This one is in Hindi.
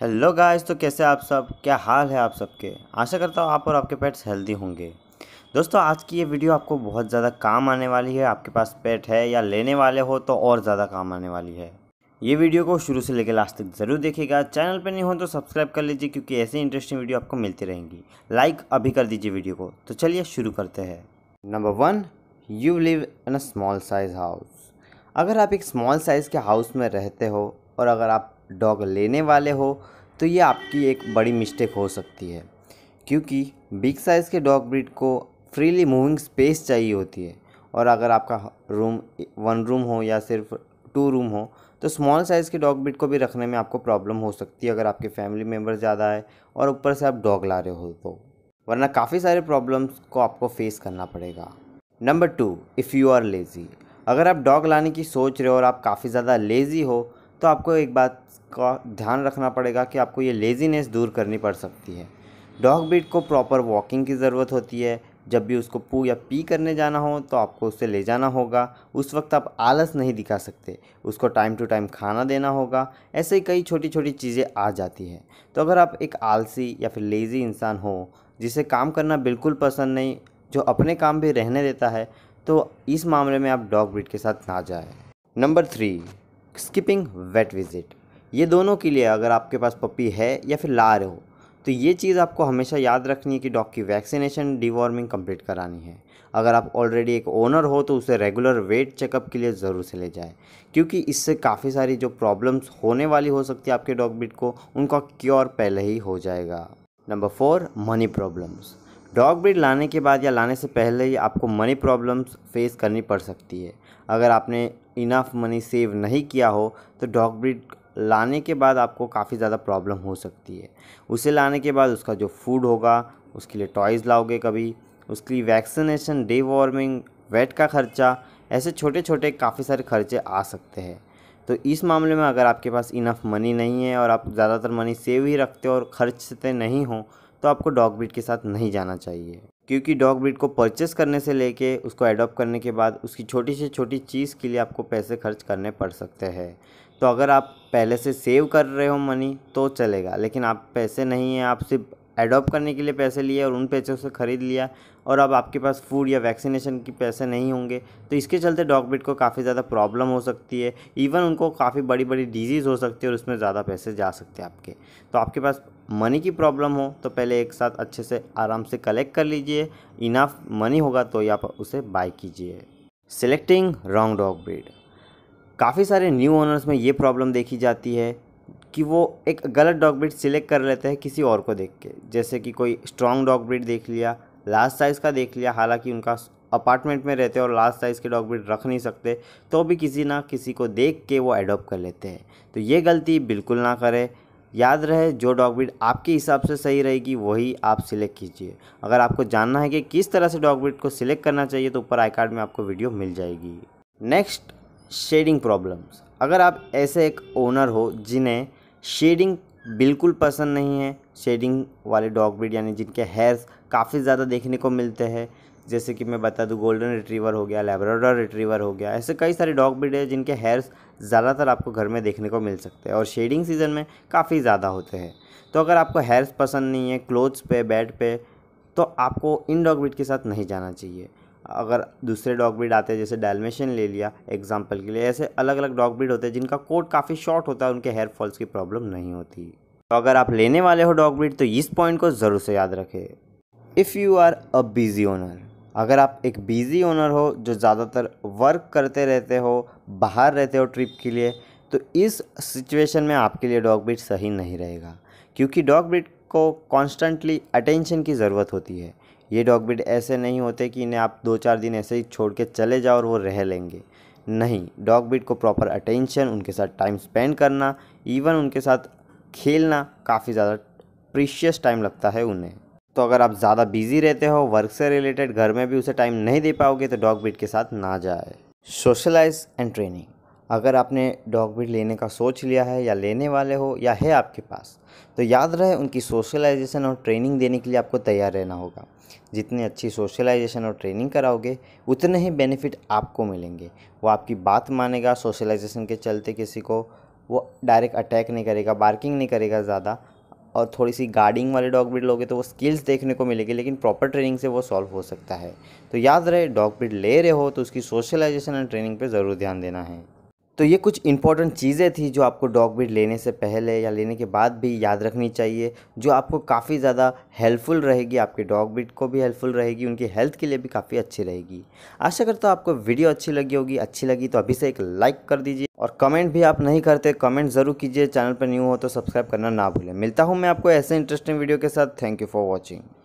हेलो गाइस तो कैसे आप सब क्या हाल है आप सबके आशा करता हूँ आप और आपके पेट्स हेल्दी होंगे दोस्तों आज की ये वीडियो आपको बहुत ज़्यादा काम आने वाली है आपके पास पेट है या लेने वाले हो तो और ज़्यादा काम आने वाली है ये वीडियो को शुरू से लेकर लास्ट तक ज़रूर देखिएगा चैनल पर नहीं हो तो सब्सक्राइब कर लीजिए क्योंकि ऐसे इंटरेस्टिंग वीडियो आपको मिलती रहेंगी लाइक अभी कर दीजिए वीडियो को तो चलिए शुरू करते हैं number one you live in a small size house अगर आप एक स्मॉल साइज़ के हाउस में रहते हो और अगर आप डॉग लेने वाले हो तो ये आपकी एक बड़ी मिस्टेक हो सकती है क्योंकि बिग साइज़ के डॉग ब्रीड को फ्रीली मूविंग स्पेस चाहिए होती है और अगर आपका रूम वन रूम हो या सिर्फ टू रूम हो तो स्मॉल साइज़ के डॉग ब्रीड को भी रखने में आपको प्रॉब्लम हो सकती है अगर आपके फैमिली मेम्बर ज़्यादा है और ऊपर से आप डॉग ला रहे हो तो वरना काफ़ी सारे प्रॉब्लम्स को आपको फेस करना पड़ेगा number two if you are lazy अगर आप डॉग लाने की सोच रहे हो और आप काफ़ी ज़्यादा लेज़ी हो तो आपको एक बात का ध्यान रखना पड़ेगा कि आपको ये लेज़ीनेस दूर करनी पड़ सकती है डॉग बीट को प्रॉपर वॉकिंग की ज़रूरत होती है जब भी उसको पू या पी करने जाना हो तो आपको उसे ले जाना होगा उस वक्त आप आलस नहीं दिखा सकते उसको टाइम टू टाइम खाना देना होगा ऐसे ही कई छोटी छोटी चीज़ें आ जाती हैं तो अगर आप एक आलसी या फिर लेज़ी इंसान हो जिसे काम करना बिल्कुल पसंद नहीं जो अपने काम भी रहने देता है तो इस मामले में आप डॉग ब्रिड के साथ ना जाए number three skipping vet visit ये दोनों के लिए अगर आपके पास पपी है या फिर ला रहे हो तो ये चीज़ आपको हमेशा याद रखनी है कि डॉग की वैक्सीनेशन डिवॉर्मिंग कंप्लीट करानी है अगर आप ऑलरेडी एक ओनर हो तो उसे रेगुलर वेट चेकअप के लिए ज़रूर से ले जाए क्योंकि इससे काफ़ी सारी जो प्रॉब्लम्स होने वाली हो सकती है आपके डॉग बिट को उनका क्योर पहले ही हो जाएगा number four money problems dog breed लाने के बाद या लाने से पहले ही आपको मनी प्रॉब्लम्स फेस करनी पड़ सकती है अगर आपने इनफ मनी सेव नहीं किया हो तो डॉग ब्रीड लाने के बाद आपको काफ़ी ज़्यादा प्रॉब्लम हो सकती है उसे लाने के बाद उसका जो फूड होगा उसके लिए टॉयज़ लाओगे कभी उसकी वैक्सीनेशन डे वार्मिंग वेट का ख़र्चा ऐसे छोटे छोटे काफ़ी सारे खर्चे आ सकते हैं तो इस मामले में अगर आपके पास इनफ मनी नहीं है और आप ज़्यादातर मनी सेव ही रखते हो और खर्चते नहीं हो तो आपको डॉग ब्रीड के साथ नहीं जाना चाहिए क्योंकि डॉग ब्रीड को परचेस करने से लेके उसको एडॉप्ट करने के बाद उसकी छोटी से छोटी चीज़ के लिए आपको पैसे खर्च करने पड़ सकते हैं तो अगर आप पहले से सेव कर रहे हो मनी तो चलेगा लेकिन आप पैसे नहीं हैं आप सिर्फ एडॉप्ट करने के लिए पैसे लिए और उन पैसों से ख़रीद लिया और अब आपके पास फूड या वैक्सीनेशन की पैसे नहीं होंगे तो इसके चलते डॉग ब्रीड को काफ़ी ज़्यादा प्रॉब्लम हो सकती है इवन उनको काफ़ी बड़ी बड़ी डिजीज़ हो सकती है और उसमें ज़्यादा पैसे जा सकते हैं आपके तो आपके पास मनी की प्रॉब्लम हो तो पहले एक साथ अच्छे से आराम से कलेक्ट कर लीजिए इनाफ मनी होगा तो आप उसे बाय कीजिए सेलेक्टिंग रॉन्ग डॉग ब्रीड काफ़ी सारे न्यू ओनर्स में ये प्रॉब्लम देखी जाती है कि वो एक गलत डॉग ब्रीड सिलेक्ट कर लेते हैं किसी और को देख के जैसे कि कोई स्ट्रॉन्ग डॉग ब्रीड देख लिया लास्ट साइज़ का देख लिया हालांकि उनका अपार्टमेंट में रहते हैं और लास्ट साइज़ के डॉग ब्रीड रख नहीं सकते तो भी किसी ना किसी को देख के वो एडोप्ट कर लेते हैं तो ये गलती बिल्कुल ना करें याद रहे जो डॉग ब्रीड आपके हिसाब से सही रहेगी वही आप सिलेक्ट कीजिए अगर आपको जानना है कि किस तरह से डॉग ब्रीड को सिलेक्ट करना चाहिए तो ऊपर आई कार्ड में आपको वीडियो मिल जाएगी नेक्स्ट शेडिंग प्रॉब्लम्स अगर आप ऐसे एक ओनर हो जिन्हें शेडिंग बिल्कुल पसंद नहीं है शेडिंग वाले डॉग ब्रीड यानी जिनके हेयर्स काफ़ी ज़्यादा देखने को मिलते हैं जैसे कि मैं बता दूँ गोल्डन रिट्रीवर हो गया लेब्राडोर रिट्रीवर हो गया ऐसे कई सारे डॉग ब्रीड है जिनके हेयर्स ज़्यादातर आपको घर में देखने को मिल सकते हैं और शेडिंग सीज़न में काफ़ी ज़्यादा होते हैं तो अगर आपको हेयर्स पसंद नहीं है क्लोथ्स पे बेड पे तो आपको इन डॉग ब्रीड के साथ नहीं जाना चाहिए अगर दूसरे डॉग ब्रीड आते हैं जैसे डायलमेशन ले लिया एग्जाम्पल के लिए ऐसे अलग अलग डॉग ब्रीड होते हैं जिनका कोट काफ़ी शॉर्ट होता है उनके हेयर फॉल्स की प्रॉब्लम नहीं होती तो अगर आप लेने वाले हो डॉग ब्रीड तो इस पॉइंट को ज़रूर से याद रखें if you are a busy owner अगर आप एक बिज़ी ओनर हो जो ज़्यादातर वर्क करते रहते हो बाहर रहते हो ट्रिप के लिए तो इस सिचुएशन में आपके लिए डॉग ब्रीड सही नहीं रहेगा क्योंकि डॉग ब्रीड को कॉन्स्टेंटली अटेंशन की ज़रूरत होती है ये डॉग ब्रीड ऐसे नहीं होते कि इन्हें आप दो चार दिन ऐसे ही छोड़ के चले जाओ और वो रह लेंगे नहीं डॉग ब्रीड को प्रॉपर अटेंशन उनके साथ टाइम स्पेंड करना इवन उनके साथ खेलना काफ़ी ज़्यादा प्रीशियस टाइम लगता है उन्हें तो अगर आप ज़्यादा बिजी रहते हो वर्क से रिलेटेड घर में भी उसे टाइम नहीं दे पाओगे तो डॉग ब्रीड के साथ ना जाए सोशलाइज एंड ट्रेनिंग अगर आपने डॉग ब्रीड लेने का सोच लिया है या लेने वाले हो या है आपके पास तो याद रहे उनकी सोशलाइजेशन और ट्रेनिंग देने के लिए आपको तैयार रहना होगा जितनी अच्छी सोशलाइजेशन और ट्रेनिंग कराओगे उतने ही बेनिफिट आपको मिलेंगे वो आपकी बात मानेगा सोशलाइजेशन के चलते किसी को वो डायरेक्ट अटैक नहीं करेगा बार्किंग नहीं करेगा ज़्यादा और थोड़ी सी गार्डिंग वाले डॉग ब्रीड लोगे तो वो स्किल्स देखने को मिलेगी लेकिन प्रॉपर ट्रेनिंग से वो सॉल्व हो सकता है तो याद रहे डॉग ब्रीड ले रहे हो तो उसकी सोशलाइजेशन एंड ट्रेनिंग पे ज़रूर ध्यान देना है तो ये कुछ इंपॉर्टेंट चीज़ें थी जो आपको डॉग ब्रीड लेने से पहले या लेने के बाद भी याद रखनी चाहिए जो आपको काफ़ी ज़्यादा हेल्पफुल रहेगी आपके डॉग ब्रीड को भी हेल्पफुल रहेगी उनकी हेल्थ के लिए भी काफ़ी अच्छी रहेगी आशा करता हूँ आपको वीडियो अच्छी लगी होगी अच्छी लगी तो अभी से एक लाइक कर दीजिए और कमेंट भी आप नहीं करते कमेंट ज़रूर कीजिए चैनल पर न्यू हो तो सब्सक्राइब करना ना भूलें मिलता हूँ मैं आपको ऐसे इंटरेस्टिंग वीडियो के साथ थैंक यू फॉर वॉचिंग